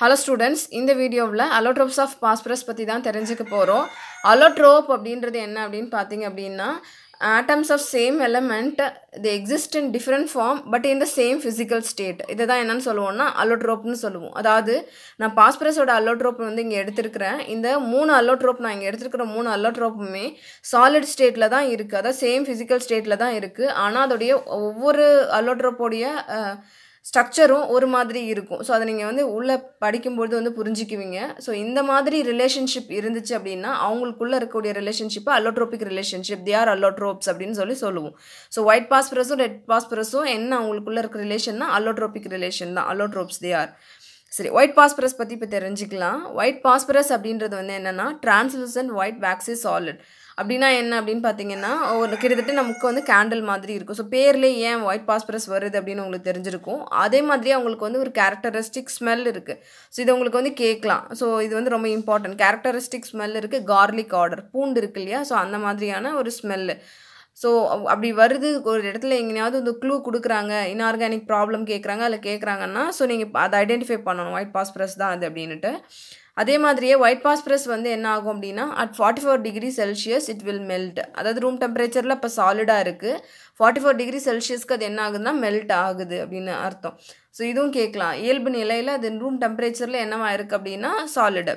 hello students இந்த வீடியோவில் allotropes of phosphorus பற்றி தான் தெரிஞ்சுக்க போகிறோம் அலோட்ரோப் அப்படின்றது என்ன அப்படின்னு பார்த்தீங்க அப்படின்னா atoms of same element the exist in different form but in the same physical state இதை தான் என்னென்னு சொல்லுவோம்னா அலோட்ரோப்னு சொல்லுவோம் அதாவது நான் பாஸ்பரஸோட அலோட்ரோப் வந்து இங்கே எடுத்திருக்கிறேன் இந்த மூணு அலோட்ரோப் நான் இங்கே எடுத்துருக்கிற மூணு அலோட்ரோப்புமே சாலிட் ஸ்டேட்டில் தான் இருக்குது அதாவது சேம் ஃபிசிக்கல் ஸ்டேட்டில் தான் இருக்குது ஆனால் அதோடைய ஒவ்வொரு அலோட்ரோப்போடைய ஸ்ட்ரக்சரும் ஒரு மாதிரி இருக்கும் ஸோ அதை நீங்கள் வந்து உள்ளே படிக்கும்பொழுது வந்து புரிஞ்சுக்குவீங்க ஸோ இந்த மாதிரி ரிலேஷன்ஷிப் இருந்துச்சு அப்படின்னா அவங்களுக்குள்ளே இருக்கக்கூடிய ரிலேஷன்ஷிப்பை allotropic relationship they are allotropes அப்படின்னு சொல்லி சொல்லுவோம் ஸோ ஒயிட் பாஸ்பரஸும் ரெட் பாஸ்பரஸும் என்ன அவங்களுக்குள்ளே இருக்க ரிலேஷன்னா அலோட்ரோபிக் ரிலேஷன் தான் அலோட்ரோப்ஸ் தே ஆர் சரி ஒயிட் பாஸ்பரஸ் பற்றி இப்போ தெரிஞ்சுக்கலாம் ஒயிட் பாஸ்பரஸ் அப்படின்றது வந்து என்னென்னா டிரான்ஸ்லூசன்ட் ஒயிட் வேக்ஸி சாலிட் அப்படின்னா என்ன அப்படின்னு பார்த்தீங்கன்னா ஒரு கிட்டத்தட்ட நமக்கு வந்து கேண்டில் மாதிரி இருக்கும் ஸோ பேர்லேயே ஏன் ஒயிட் பாஸ்பரஸ் வருது அப்படின்னு உங்களுக்கு தெரிஞ்சிருக்கும் அதே மாதிரி அவங்களுக்கு வந்து ஒரு கேரக்டரிஸ்டிக் ஸ்மெல் இருக்குது ஸோ இது உங்களுக்கு வந்து கேட்கலாம் ஸோ இது வந்து ரொம்ப இம்பார்ட்டன்ட் கேரக்டரிஸ்டிக் ஸ்மெல் இருக்குது கார்லிக் ஆர்டர் பூண்டு இருக்கு இல்லையா ஸோ அந்த மாதிரியான ஒரு ஸ்மெல்லு ஸோ அப்படி வருது ஒரு இடத்துல எங்கேயாவது வந்து க்ளூ கொடுக்குறாங்க இன்ஆர்கானிக் ப்ராப்ளம் கேட்குறாங்க அதில் கேட்குறாங்கன்னா ஸோ நீங்கள் அதை ஐடென்டிஃபை பண்ணணும் ஒயிட் பாஸ்பரஸ் தான் அது அப்படின்ட்டு அதே மாதிரியே ஒயிட் பாஸ்பரஸ் வந்து என்ன ஆகும் அப்படின்னா at forty four degree Celsius it will melt அதாவது ரூம் டெம்பரேச்சரில் இப்போ சாலிடாக இருக்குது ஃபார்ட்டி ஃபோர் டிகிரி செல்சியஸ்க்கு அது என்ன ஆகுதுன்னா மெல்ட் ஆகுது அப்படின்னு அர்த்தம் ஸோ இதுவும் கேட்கலாம் இயல்பு நிலையில் அது ரூம் டெம்பரேச்சரில் என்னவாக இருக்குது அப்படின்னா சாலிடு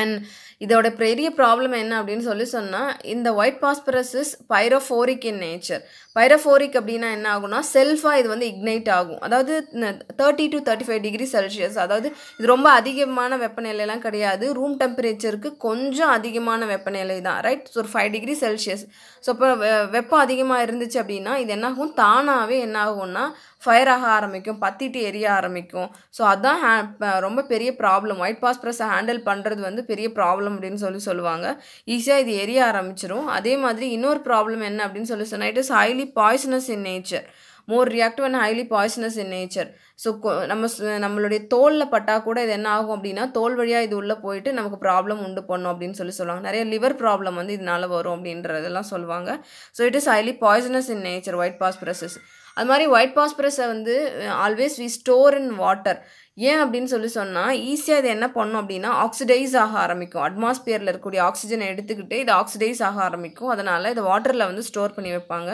அண்ட் இதோட பெரிய ப்ராப்ளம் என்ன அப்படின்னு சொல்லி சொன்னால் இந்த white phosphorus is pyrophoric in nature pyrophoric அப்படின்னா என்ன ஆகும்னா செல்ஃபாக இது வந்து இக்னைட் ஆகும் அதாவது thirty to thirty five degree Celsius அதாவது இது ரொம்ப அதிகமான வெப்பநிலையெல்லாம் கிடையாது ரூம் டெம்பரேச்சருக்கு கொஞ்சம் அதிகமான வெப்பநிலை தான் ரைட் ஒரு ஃபைவ் டிகிரி செல்சியஸ் ஸோ இப்போ வெப்பம் அதிகமாக இருந்துச்சு அப்படின்னா இது என்னாகும் தானாகவே என்ன ஆகும்னா ஃபயர் ஆக ஆரம்பிக்கும் பத்திட்டு எரிய ஆரம்பிக்கும் ஸோ அதுதான் ரொம்ப பெரிய ப்ராப்ளம் ஒயிட் பாஸ்பரஸை ஹேண்டில் பண்ணுறது வந்து வந்து பெரிய ப்ராப்ளம் அப்படின்னு சொல்லி சொல்லுவாங்க ஈஸியாக இது எரிய ஆரம்பிச்சிடும் அதே மாதிரி இன்னொரு ப்ராப்ளம் என்ன அப்படின்னு சொல்லி சொன்னால் it is highly poisonous in nature more reactive and highly poisonous in nature so நம்ம நம்மளுடைய தோலில் பட்டால் கூட இது என்ன ஆகும் அப்படின்னா தோல் வழியாக இது உள்ளே போயிட்டு நமக்கு ப்ராப்ளம் உண்டு பண்ணும் அப்படின்னு சொல்லி சொல்லுவாங்க நிறைய லிவர் ப்ராப்ளம் வந்து இதனால் வரும் அப்படின்றதெல்லாம் சொல்லுவாங்க so it is highly poisonous in nature white phosphorus is அது மாதிரி ஒயிட் பாஸ்பரஸை வந்து always we store in water ஏன் அப்படின்னு சொல்லி சொன்னால் ஈஸியாக இது என்ன பண்ணும் அப்படின்னா ஆக்சிடைஸ் ஆக ஆரம்பிக்கும் அட்மாஸ்பியரில் இருக்கக்கூடிய ஆக்சிஜனை எடுத்துக்கிட்டு இது ஆக்சிடைஸ் ஆக ஆரம்பிக்கும் அதனால் இதை வாட்டரில் வந்து ஸ்டோர் பண்ணி வைப்பாங்க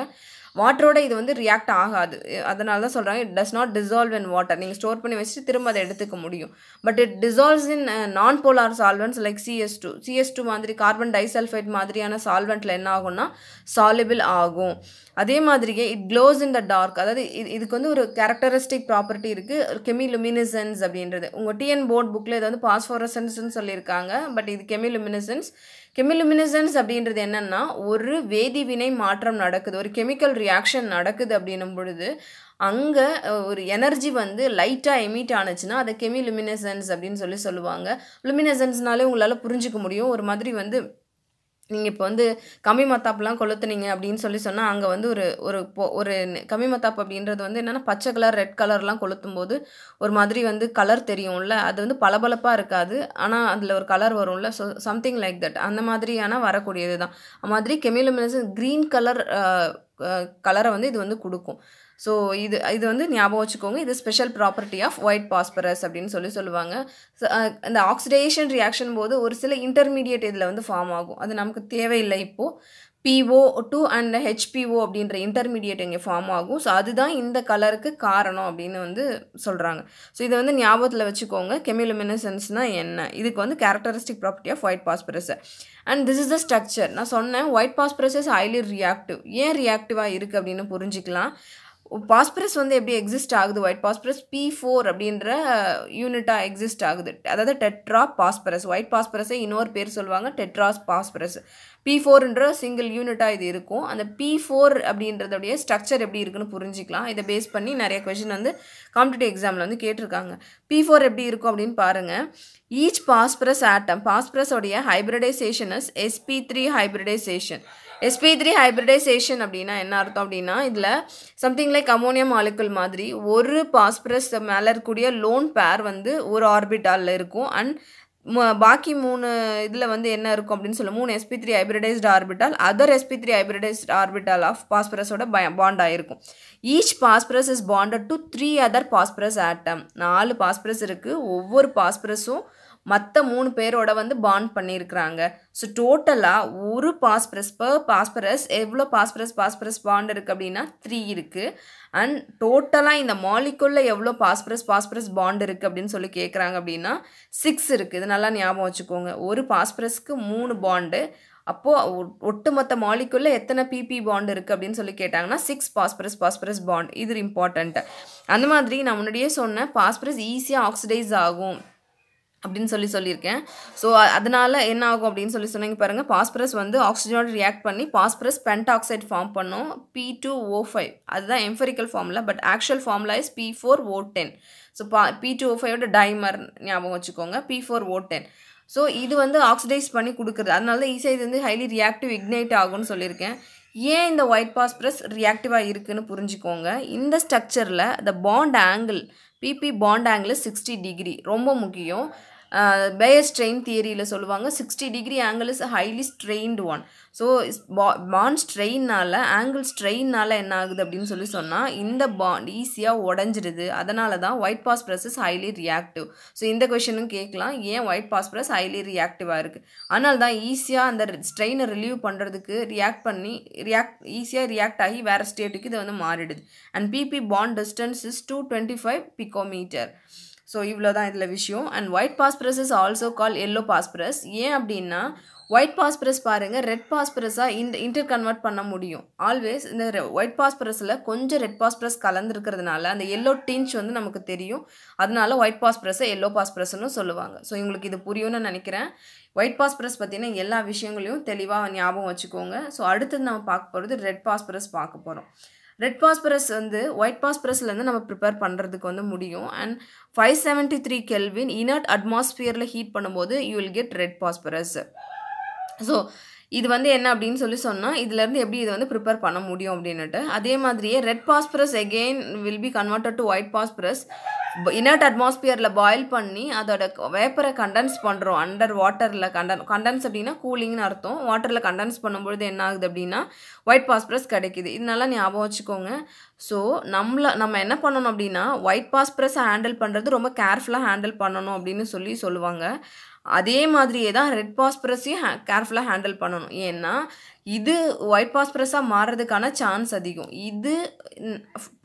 வாட்டரோட இது வந்து ரியாக்ட் ஆகாது அதனால தான் சொல்கிறாங்க it does not dissolve in water நீங்கள் ஸ்டோர் பண்ணி வச்சுட்டு திரும்ப அதை எடுத்துக்க முடியும் but it dissolves in non polar solvents like CS two CS two மாதிரி கார்பன் டைசல்ஃபைட் மாதிரியான சால்வெண்ட்டில் என்ன ஆகும்னா சாலிபிள் ஆகும் அதே மாதிரியே it glows in the dark அதாவது இது இதுக்கு வந்து ஒரு கேரக்டரிஸ்டிக் ப்ராப்பர்ட்டி இருக்குது கெமி லுமினிசன்ஸ் அப்படின்றது உங்கள் டிஎன் போர்ட் புக்கில் இது வந்து பாஸ்ஃபோரசன்ஸ்னு சொல்லியிருக்காங்க பட் இது கெமி லுமினிசன்ஸ் கெமிலுமினிசன்ஸ் அப்படின்றது என்னென்னா ஒரு வேதிவினை மாற்றம் நடக்குது ஒரு கெமிக்கல் ரியாக்ஷன் நடக்குது அப்படின்னும் பொழுது அங்கே ஒரு எனர்ஜி வந்து லைட்டாக எமிட் ஆனிச்சுன்னா அதை கெமிலுமினசன்ஸ் அப்படின்னு சொல்லி சொல்லுவாங்க லுமினசன்ஸ்னாலே உங்களால் புரிஞ்சிக்க முடியும் ஒரு மாதிரி வந்து நீங்கள் இப்போ வந்து கம்மி மத்தாப்புலாம் கொளுத்துனீங்க அப்படின்னு சொல்லி சொன்னால் அங்கே வந்து ஒரு ஒரு ஒரு கம்மி மத்தாப்பு அப்படின்றது வந்து என்னென்னா பச்சை கலர் ரெட் கலர்லாம் கொளுத்தும் போது ஒரு மாதிரி வந்து கலர் தெரியும்ல அது வந்து பளபளப்பாக இருக்காது ஆனால் அதில் ஒரு கலர் வரும்ல ஸோ சம்திங் லைக் தட் அந்த மாதிரியான வரக்கூடியது தான் மாதிரி கெமிலுமினஸ் க்ரீன் கலர் கலரை வந்து இது வந்து கொடுக்கும் ஸோ இது இது வந்து ஞாபகம் வச்சுக்கோங்க இது special property of white phosphorus அப்படின்னு சொல்லி சொல்லுவாங்க இந்த ஆக்சிடேஷன் ரியாக்ஷன் போது ஒரு சில இன்டர்மீடியட் இதில் வந்து ஃபார்ம் ஆகும் அது நமக்கு தேவையில்லை இப்போது பிஓ டூ அண்ட் ஹெச்பிஓ அப்படின்ற இன்டர்மீடியட் இங்கே ஃபார்ம் ஆகும் ஸோ அதுதான் இந்த கலருக்கு காரணம் அப்படின்னு வந்து சொல்கிறாங்க ஸோ இதை வந்து ஞாபகத்தில் வச்சுக்கோங்க கெமிலுமினசன்ஸ்னால் என்ன இதுக்கு வந்து characteristic property of white phosphorus and this is the structure நான் சொன்னேன் white phosphorus is highly reactive ஏன் ரியாக்டிவாக இருக்குது அப்படின்னு புரிஞ்சிக்கலாம் பாஸ்பரஸ் வந்து எப்படி எக்ஸிஸ்ட் ஆகுது ஒயிட் பாஸ்பரஸ் பி ஃபோர் அப்படின்ற யூனிட்டாக எக்ஸிஸ்ட் ஆகுது அதாவது டெட்ரா பாஸ்பரஸ் ஒயிட் பாஸ்பரஸை இன்னொரு பேர் சொல்லுவாங்க டெட்ராஸ் பாஸ்பரஸ் பி ஃபோர்ன்ற சிங்கிள் யூனிட்டாக இது இருக்கும் அந்த பி ஃபோர் அப்படின்றதுடைய ஸ்ட்ரக்சர் எப்படி இருக்குன்னு புரிஞ்சிக்கலாம் இதை பேஸ் பண்ணி நிறைய கொஷின் வந்து காம்படிட்டிவ் எக்ஸாமில் வந்து கேட்டிருக்காங்க பி ஃபோர் எப்படி இருக்கும் அப்படின்னு பாருங்கள் ஈச் பாஸ்பரஸ் ஆட்டம் பாஸ்பரஸோடைய is sp three hybridisation sp three hybridisation அப்படின்னா என்ன அர்த்தம் அப்படின்னா இதில் சம்திங் லைக் அமோனியம் மாலிக்குல் மாதிரி ஒரு பாஸ்பரஸ் மேலே இருக்கக்கூடிய லோன் பேர் வந்து ஒரு ஆர்பிட்டாலில் இருக்கும் அண்ட் பாக்கி மூணு இதில் வந்து என்ன இருக்கும் அப்படின்னு சொல்ல மூணு sp three hybridised orbital other sp three hybridised orbital of பாஸ்பரஸோட பாண்ட் ஆகிருக்கும் each phosphorus is bonded to three other phosphorus atom நாலு பாஸ்பரஸ் இருக்குது ஒவ்வொரு பாஸ்பரஸும் மற்ற மூணு பேரோட வந்து பாண்ட் பண்ணியிருக்கிறாங்க ஸோ டோட்டலாக ஒரு பாஸ்பரஸ் பர் பாஸ்பரஸ் எவ்வளோ பாஸ்பரஸ் பாஸ்பரஸ் பாண்ட் இருக்குது அப்படின்னா த்ரீ இருக்குது அண்ட் டோட்டலாக இந்த மாலிக்குள்ள எவ்வளோ பாஸ்பரஸ் பாஸ்பரஸ் பாண்ட் இருக்குது அப்படின்னு சொல்லி கேட்குறாங்க அப்படின்னா சிக்ஸ் இருக்குது இது நல்லா ஞாபகம் வச்சுக்கோங்க ஒரு பாஸ்பரஸ்க்கு மூணு பாண்டு அப்போது ஒட்டுமொத்த மாலிக்குள்ள எத்தனை பிபி பாண்ட் இருக்குது அப்படின்னு சொல்லி கேட்டாங்கன்னா சிக்ஸ் பாஸ்பரஸ் பாஸ்பரஸ் பாண்ட் இது இம்பார்ட்டண்ட்டு அந்த மாதிரி நான் முன்னாடியே சொன்னேன் பாஸ்பரஸ் ஈஸியாக ஆக்சிடைஸ் ஆகும் அப்படின்னு சொல்லி சொல்லியிருக்கேன் ஸோ அதனால் என்ன ஆகும் அப்படின்னு சொல்லி சொன்னீங்க பாருங்கள் பாஸ்பரஸ் வந்து ஆக்சிஜனோட ரியாக்ட் பண்ணி பாஸ்பரஸ் ஆக்சைட் ஃபார்ம் பண்ணும் பி டூ ஓ ஃபைவ் அதுதான் எம்ஃபெரிக்கல் ஃபார்மில் but actual formula is P four O ten so பா பி டூ ஓ ஃபைவோட டைமர் ஞாபகம் வச்சுக்கோங்க P four O ten so இது வந்து ஆக்சிடைஸ் பண்ணி கொடுக்குறது அதனால தான் ஈஸியாக இது வந்து ஹைலி ரியாக்டிவ் இக்னைட் ஆகும்னு சொல்லியிருக்கேன் ஏன் இந்த ஒயிட் பாஸ்பரஸ் ரியாக்டிவாக இருக்குதுன்னு புரிஞ்சுக்கோங்க இந்த ஸ்ட்ரக்சரில் the bond angle PP bond angle sixty degree ரொம்ப முக்கியம் பேயர் ஸ்ட்ரெயின் தியரியில் சொல்லுவாங்க sixty degree angle is highly strained one so பா பாண்ட் ஸ்ட்ரெயின்னால் ஆங்கிள் ஸ்ட்ரெயின்னால் என்ன ஆகுது அப்படின்னு சொல்லி சொன்னால் இந்த பாண்ட் ஈஸியாக உடஞ்சிடுது அதனால தான் white phosphorus is highly reactive so இந்த கொஷனும் கேட்கலாம் ஏன் ஒயிட் பாஸ்பரஸ் ஹைலி ரியாக்டிவாக இருக்குது அதனால தான் ஈஸியாக அந்த ஸ்ட்ரெயினை ரிலீவ் பண்ணுறதுக்கு ரியாக்ட் பண்ணி ரியாக்ட் ஈஸியாக ரியாக்ட் ஆகி வேறு ஸ்டேட்டுக்கு இது வந்து மாறிடுது and PP bond distance is two twenty five picometre so இவ்வளோ தான் இதில் விஷயம் and white phosphorus is also call yellow phosphorus ஏன் அப்படின்னா ஒயிட் பாஸ்பரஸ் பாருங்கள் ரெட் பாஸ்பரஸாக இன் இன்டர் கன்வெர்ட் பண்ண முடியும் ஆல்வேஸ் இந்த ஒயிட் பாஸ்பரஸில் கொஞ்சம் ரெட் பாஸ்பரஸ் கலந்துருக்கிறதுனால அந்த எல்லோ டிஞ்ச் வந்து நமக்கு தெரியும் அதனால ஒயிட் பாஸ்பரஸை எல்லோ பாஸ்பரஸ்னு சொல்லுவாங்க ஸோ இவங்களுக்கு இது புரியும்னு நினைக்கிறேன் ஒயிட் பாஸ்பரஸ் பார்த்தீங்கன்னா எல்லா விஷயங்களையும் தெளிவாக ஞாபகம் வச்சுக்கோங்க ஸோ அடுத்தது நம்ம பார்க்க போகிறது ரெட் பாஸ்பரஸ் பார்க்க போகிறோம் ரெட் பாஸ்பரஸ் வந்து ஒயிட் பாஸ்பரஸ்லேருந்து நம்ம ப்ரிப்பேர் பண்ணுறதுக்கு வந்து முடியும் and five seventy three kelvin inert அட்மாஸ்பியரில் ஹீட் பண்ணும்போது you will get red phosphorus so இது வந்து என்ன அப்படின்னு சொல்லி சொன்னால் இதுலேருந்து எப்படி இதை வந்து ப்ரிப்பேர் பண்ண முடியும் அப்படின்னுட்டு அதே மாதிரியே red phosphorus again will be converted to white phosphorus inert அட்மாஸ்பியரில் பாயில் பண்ணி அதோட வேப்பரை கண்டென்ஸ் பண்ணுறோம் அண்டர் வாட்டரில் கண்டன் கண்டென்ஸ் அப்படின்னா கூலிங்னு அர்த்தம் வாட்டரில் கண்டென்ஸ் பண்ணும்பொழுது என்ன ஆகுது அப்படின்னா ஒயிட் பாஸ்பரஸ் கிடைக்கிது இதனால ஞாபகம் வச்சுக்கோங்க ஸோ நம்மளை நம்ம என்ன பண்ணணும் அப்படின்னா ஒயிட் பாஸ்பரஸை ஹேண்டில் பண்ணுறது ரொம்ப கேர்ஃபுல்லாக ஹேண்டில் பண்ணணும் அப்படின்னு சொல்லி சொல்லுவாங்க அதே மாதிரியே தான் ரெட் பாஸ்பரஸையும் ஹே கேர்ஃபுல்லாக ஹேண்டில் பண்ணணும் ஏன்னா இது ஒயிட் பாஸ்பரஸாக மாறுறதுக்கான சான்ஸ் அதிகம் இது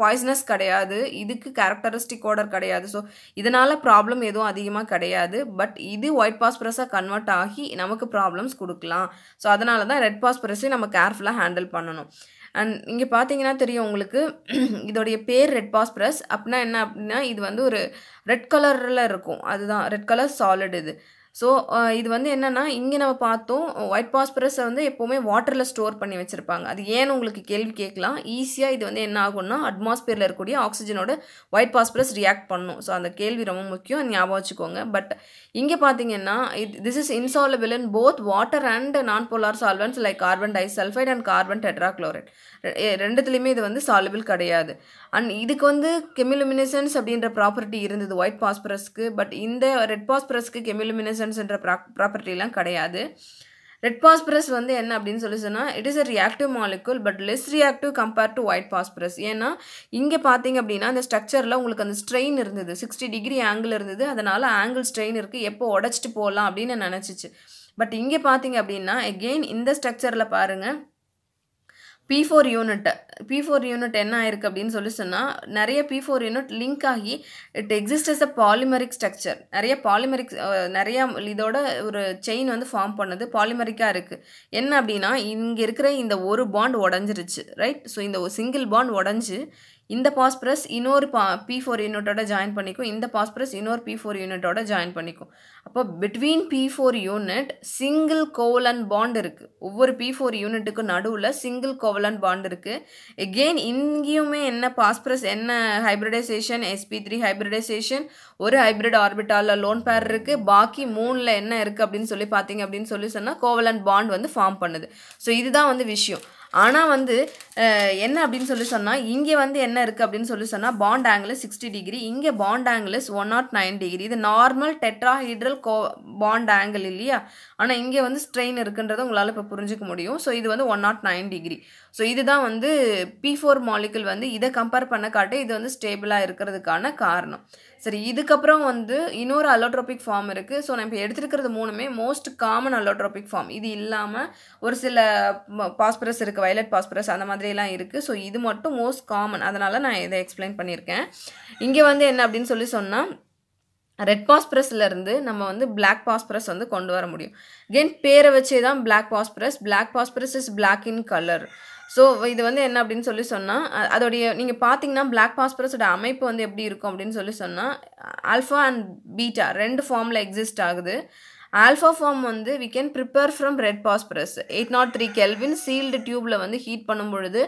பாய்சனஸ் கிடையாது இதுக்கு கேரக்டரிஸ்டிக் ஆர்டர் கிடையாது ஸோ இதனால் ப்ராப்ளம் எதுவும் அதிகமாக கிடையாது பட் இது ஒயிட் பாஸ்பரஸாக கன்வெர்ட் ஆகி நமக்கு ப்ராப்ளம்ஸ் கொடுக்கலாம் ஸோ அதனால தான் ரெட் பாஸ்பரஸையும் நம்ம கேர்ஃபுல்லாக ஹேண்டில் பண்ணணும் அண்ட் இங்கே பார்த்தீங்கன்னா தெரியும் உங்களுக்கு இதோடைய பேர் ரெட் பாஸ்பரஸ் அப்படின்னா என்ன அப்படின்னா இது வந்து ஒரு ரெட் கலரில் இருக்கும் அதுதான் ரெட் கலர் சாலிட் இது ஸோ இது வந்து என்னென்னா இங்கே நம்ம பார்த்தோம் ஒயிட் பாஸ்பரஸை வந்து எப்போவுமே வாட்டரில் ஸ்டோர் பண்ணி வச்சுருப்பாங்க அது ஏன்னு உங்களுக்கு கேள்வி கேட்கலாம் ஈஸியாக இது வந்து என்ன ஆகும்னா அட்மாஸ்பியரில் இருக்கக்கூடிய ஆக்சிஜனோட ஒயிட் பாஸ்பரஸ் ரியாக்ட் பண்ணும் ஸோ அந்த கேள்வி ரொம்ப முக்கியம் ஞாபகம் வச்சுக்கோங்க பட் இங்கே பார்த்தீங்கன்னா it this is insoluble in both water and non polar solvents like carbon sulphide and carbon tetrachloride ரெண்டுத்துலேயுமே இது வந்து சாலபிள் கிடையாது அண்ட் இதுக்கு வந்து கெமிலுமினசன்ஸ் அப்படின்ற ப்ராப்பர்ட்டி இருந்தது ஒயிட் பாஸ்பரஸ்க்கு பட் இந்த ரெட் பாஸ்பரஸ்க்கு கெமிலுமினசன் என்ற ப்ரா ப்ராப்பர்ட்டிலாம் கிடையாது ரெட் பாஸ்பரஸ் வந்து என்ன அப்படின்னு சொல்லி சொன்னால் it is a reactive molecule but less reactive compare to white phosphorus ஏன்னா இங்கே பார்த்தீங்க அப்படின்னா அந்த ஸ்ட்ரக்சரில் உங்களுக்கு அந்த ஸ்ட்ரெயின் இருந்தது சிக்ஸ்டி டிகிரி ஆங்கிள் இருந்தது அதனால் ஆங்கிள் ஸ்ட்ரெயின் இருக்குது எப்போ உடச்சிட்டு போகலாம் அப்படின்னு நினச்சிச்சு பட் இங்கே பார்த்தீங்க அப்படின்னா எகெயின் இந்த ஸ்ட்ரக்சரில் பாருங்கள் பி ஃபோர் யூனிட்டை பி ஃபோர் யூனிட் என்ன ஆயிருக்கு அப்படின்னு சொல்லி சொன்னால் நிறைய பி ஃபோர் யூனிட் லிங்க் ஆகி it exist as a polymeric structure நிறைய பாலிமரிக் நிறைய இதோட ஒரு செயின் வந்து ஃபார்ம் பண்ணது பாலிமரிக்காக இருக்குது என்ன அப்படின்னா இங்கே இருக்கிற இந்த ஒரு பாண்ட் உடஞ்சிருச்சு ரைட் ஸோ இந்த சிங்கிள் பாண்ட் உடஞ்சி இந்த பாஸ்பரஸ் இன்னொரு பா பி ஃபோர் யூனிட்டோட ஜாயின் பண்ணிக்கும் இந்த பாஸ்பரஸ் இன்னொரு பி ஃபோர் யூனிட்டோட ஜாயின் பண்ணிக்கும் அப்போ between P four unit single covalent bond இருக்குது ஒவ்வொரு பி ஃபோர் யூனிட்டுக்கும் நடுவில் சிங்கிள் கோவலன் பாண்ட் இருக்குது எகெயின் இங்கேயுமே என்ன பாஸ்பரஸ் என்ன ஹைப்ரிடைசேஷன் எஸ்பி த்ரீ ஹைப்ரிடைசேஷன் ஒரு ஹைப்ரிட் ஆர்பிட்டாலில் லோன் பேர் இருக்குது பாக்கி மூணில் என்ன இருக்குது அப்படின்னு சொல்லி பார்த்தீங்க அப்படின்னு சொல்லி சொன்னால் கோவலன் பாண்ட் வந்து ஃபார்ம் பண்ணுது ஸோ இதுதான் வந்து விஷயம் ஆனால் வந்து என்ன அப்படின்னு சொல்லி சொன்னால் இங்கே வந்து என்ன இருக்குது அப்படின்னு சொல்லி சொன்னால் பாண்ட் ஆங்கிள் சிக்ஸ்டி டிகிரி இங்கே bond angles one nought nine degree இது நார்மல் டெட்ராஹைட்ரல் கோ பாண்ட் ஆங்கிள் இல்லையா ஆனால் இங்கே வந்து ஸ்ட்ரெயின் இருக்குன்றதை உங்களால் இப்போ புரிஞ்சிக்க முடியும் ஸோ இது வந்து one nought nine degree so இதுதான் வந்து பி ஃபோர் மாலிக்குல் வந்து இதை கம்பேர் பண்ண காட்டி இது வந்து ஸ்டேபிளாக இருக்கிறதுக்கான காரணம் சரி இதுக்கப்புறம் வந்து இன்னொரு அலோட்ரோபிக் ஃபார்ம் இருக்குது ஸோ நான் இப்போ எடுத்துருக்கிறது மூணுமே மோஸ்ட் காமன் அலோட்ரோபிக் ஃபார்ம் இது இல்லாமல் ஒரு சில பாஸ்பரஸ் இருக்குது வயலட் பாஸ்பரஸ் அந்த மாதிரிலாம் இருக்குது ஸோ இது மட்டும் மோஸ்ட் காமன் அதனால் நான் இதை எக்ஸ்பிளைன் பண்ணியிருக்கேன் இங்கே வந்து என்ன அப்படின்னு சொல்லி சொன்னால் ரெட் பாஸ்பரஸ்லேருந்து நம்ம வந்து பிளாக் பாஸ்பரஸ் வந்து கொண்டு வர முடியும் கென் பேரை வச்சே தான் black phosphorus black phosphorus is black in colour so இது வந்து என்ன அப்படின்னு சொல்லி சொன்னால் அதோடைய நீங்கள் பார்த்தீங்கன்னா பிளாக் பாஸ்பரஸோட அமைப்பு வந்து எப்படி இருக்கும் அப்படின்னு சொல்லி சொன்னால் ஆல்ஃபா அண்ட் பீட்டா ரெண்டு ஃபார்மில் எக்ஸிஸ்ட் ஆகுது ஆல்ஃபா ஃபார்ம் வந்து we can prepare from red phosphorus eight nought three kelvin sealed டியூப்பில் வந்து ஹீட் பண்ணும் பொழுது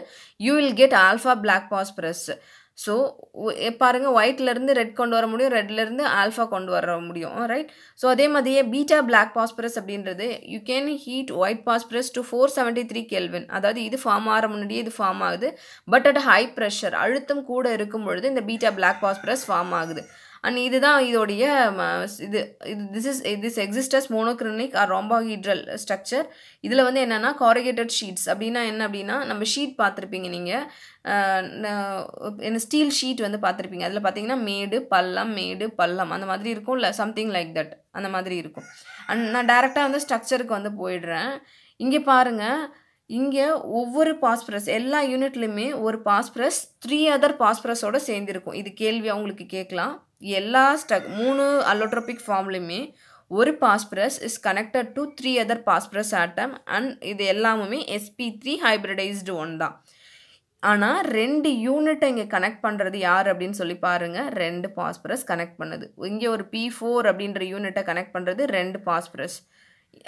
you will get alpha black phosphorus so பாருங்க ஒயிட்லேருந்து ரெட் கொண்டு வர முடியும் ரெட்லேருந்து ஆல்ஃபா கொண்டு வர முடியும் ரைட் ஸோ அதே மாதிரியே பீட்டா பிளாக் பாஸ்பரஸ் அப்படின்றது you can heat white phosphorus to four seventy three kelvin அதாவது இது ஃபார்ம் ஆகிற முன்னாடியே இது ஃபார்ம் ஆகுது பட் அட் ஹை ப்ரெஷர் அழுத்தம் கூட இருக்கும் பொழுது இந்த பீட்டா பிளாக் பாஸ்பரஸ் ஃபார்ம் ஆகுது அண்ட் இதுதான் இதோடைய இது இது this is this exists monoclinic or rhombohedral structure இதில் வந்து என்னென்னா காரிகேட்டட் ஷீட்ஸ் அப்படின்னா என்ன அப்படின்னா நம்ம ஷீட் பார்த்துருப்பீங்க நீங்கள் என்ன ஸ்டீல் ஷீட் வந்து பார்த்துருப்பீங்க அதில் பார்த்தீங்கன்னா மேடு பள்ளம் மேடு பள்ளம் அந்த மாதிரி இருக்கும் இல்லை சம்திங் லைக் தட் அந்த மாதிரி இருக்கும் அண்ட் நான் டேரெக்டாக வந்து ஸ்ட்ரக்சருக்கு வந்து போயிடுறேன் இங்கே பாருங்கள் இங்கே ஒவ்வொரு பாஸ்பரஸ் எல்லா யூனிட்லையுமே ஒரு பாஸ்பரஸ் த்ரீ அதர் பாஸ்பரஸோடு சேர்ந்துருக்கும் இது கேள்வியாக உங்களுக்கு கேட்கலாம் எல்லா ஸ்டக் மூணு அலோட்ரோபிக் ஃபார்ம்லையுமே ஒரு phosphorus is connected to three other phosphorus atom and இது எல்லாமுமே எஸ்பி த்ரீ ஹைப்ரிடைஸ்டு ஒன் தான் ஆனால் ரெண்டு யூனிட்டை இங்கே கனெக்ட் பண்ணுறது யார் அப்படின்னு சொல்லி பாருங்கள் ரெண்டு பாஸ்பரஸ் கனெக்ட் பண்ணுது இங்கே ஒரு பி ஃபோர் அப்படின்ற யூனிட்டை கனெக்ட் பண்ணுறது ரெண்டு பாஸ்பரஸ்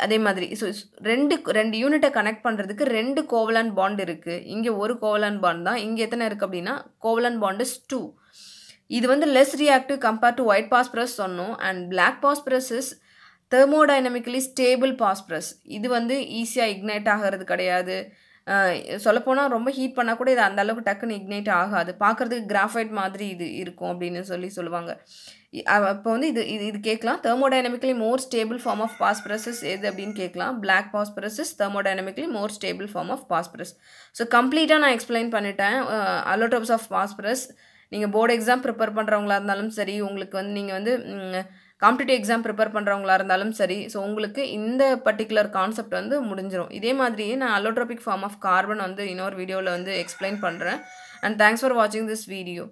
அதே மாதிரி ஸோ ரெண்டு ரெண்டு யூனிட்டை கனெக்ட் பண்ணுறதுக்கு ரெண்டு கோவலன் பாண்ட் இருக்குது இங்கே ஒரு கோவலன் பாண்ட் தான் இங்கே எத்தனை இருக்குது அப்படின்னா கோவலன் பாண்ட் இஸ் டூ இது வந்து less reactive compared to white phosphorus சொன்னோம் and black phosphorus is thermodynamically stable phosphorus இது வந்து ஈஸியாக இக்னைட் ஆகிறது கிடையாது சொல்லப்போனால் ரொம்ப ஹீட் பண்ணால் கூட இது அந்த அளவுக்கு டக்குன்னு இக்னைட் ஆகாது பார்க்குறதுக்கு கிராஃபைட் மாதிரி இது இருக்கும் அப்படின்னு சொல்லி சொல்லுவாங்க அப்போ வந்து இது இது இது கேட்கலாம் thermodynamically more stable form of phosphorus எது அப்படின்னு கேட்கலாம் black phosphorus is thermodynamically more stable form of phosphorus so கம்ப்ளீட்டாக நான் எக்ஸ்பிளைன் பண்ணிட்டேன் அலோடோப்ஸ் ஆஃப் பாஸ்பரஸ் நீங்கள் போர்டு எக்ஸாம் ப்ரிப்பேர் பண்ணுறவங்களா இருந்தாலும் சரி உங்களுக்கு வந்து நீங்கள் வந்து காம்படிட்டிவ் எக்ஸாம் ப்ரிப்பேர் பண்ணுறவங்களா இருந்தாலும் சரி ஸோ உங்களுக்கு இந்த பர்டிகுலர் கான்செப்ட் வந்து முடிஞ்சிடும் இதே மாதிரி நான் அலோட்ரோபிக் ஃபார்ம் ஆஃப் கார்பன் வந்து இன்னொரு வீடியோவில் வந்து எக்ஸ்பிளைன் பண்ணுறேன் அண்ட் தேங்க்ஸ் ஃபார் வாட்சிங் திஸ் வீடியோ